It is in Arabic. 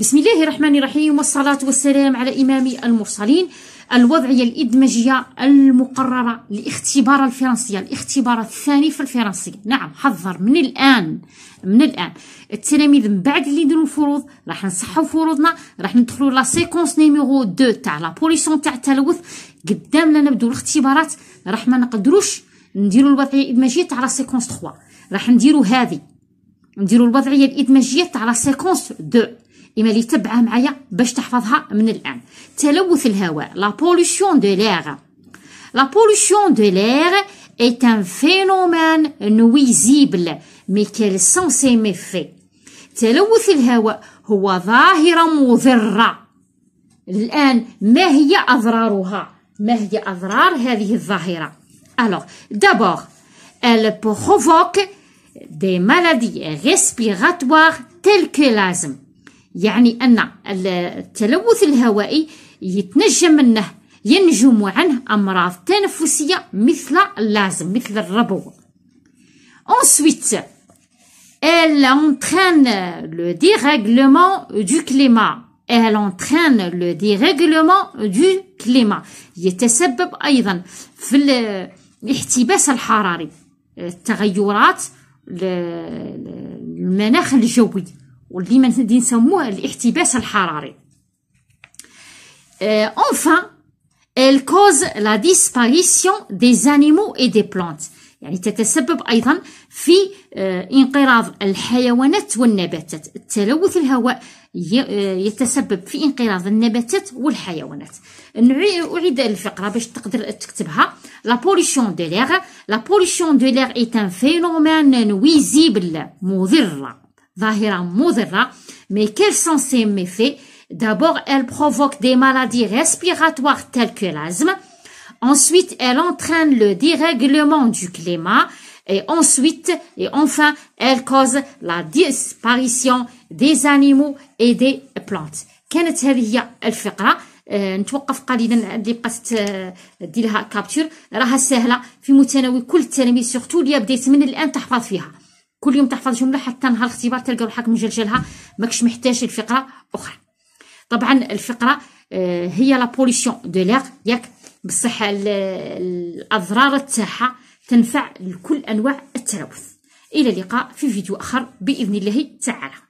بسم الله الرحمن الرحيم والصلاة والسلام على إمام المرسلين الوضعية الإدماجية المقررة لاختبار الفرنسية الاختبار الثاني في الفرنسية نعم حذر من الآن من الآن التلاميذ من بعد اللي يديروا الفروض راح نصحوا فروضنا راح ندخلوا لا سيكونس نيميرو 2 تاع لا بوليسيون تاع التلوث قدامنا نبداو الاختبارات راح ما نقدروش نديروا الوضعية الإدماجية تاع لا سيكونس 3 راح نديروا هذه نديروا الوضعية الإدماجية تاع لا سيكونس 2 اما اللي تبعها معايا باش تحفظها من الآن تلوث الهواء لا بوليسيون دو لير لا بوليسيون دو لير ايت ان فينومان نويزيبل مي كيل سونسي مي تلوث الهواء هو ظاهرة مضرة الآن ما هي أضرارها ما هي أضرار هذه الظاهرة الوغ دابوغ ال بروفوك دي مالادي respiratoires تلك لازم يعني أن التلوث الهوائي يتنجم منه ينجم عنه أمراض تنفسية مثل اللازم مثل الربو Ensuite, ال entraîne لو ديغيغلمون دو كليما ال entraîne لو ديغيغلمون دو كليما يتسبب أيضا في الاحتباس الحراري التغيرات المناخ الجوي واللي ما نسموه الاحتباس الحراري أه enfin elle cause la disparition des animaux et des plantes يعني تتسبب أيضا في euh, انقراض الحيوانات والنباتات التلوث الهواء euh, يتسبب في انقراض النباتات والحيوانات أعيد الفقرة باش تقدر تكتبها لا بوليسيون دو لير لا بوليسيون دو لير est un فينومين نويزيبل مضرة ظاهرة مضرة mais quels sont ces méfaits D'abord, elle provoque des maladies respiratoires telles que l'asthme. Ensuite, elle entraîne le dérèglement du climat. Et ensuite, et enfin, elle cause la disparition des animaux et des plantes. كانت هذه هي الفقرة نتوقف قليلا اللي بقات دير لها كابتور راها سهله في متناول كل التلاميذ سورتو اللي بديت من الان تحفظ فيها كل يوم تحفظ جمله حتى نهار الاختبار تلقى روحك مجلجلها ماكش محتاج لفقره اخرى طبعا الفقره آه، هي لا بوليسيون دو لير ياك بصح الاضرار تاعها تنفع لكل انواع التلوث الى اللقاء في فيديو اخر باذن الله تعالى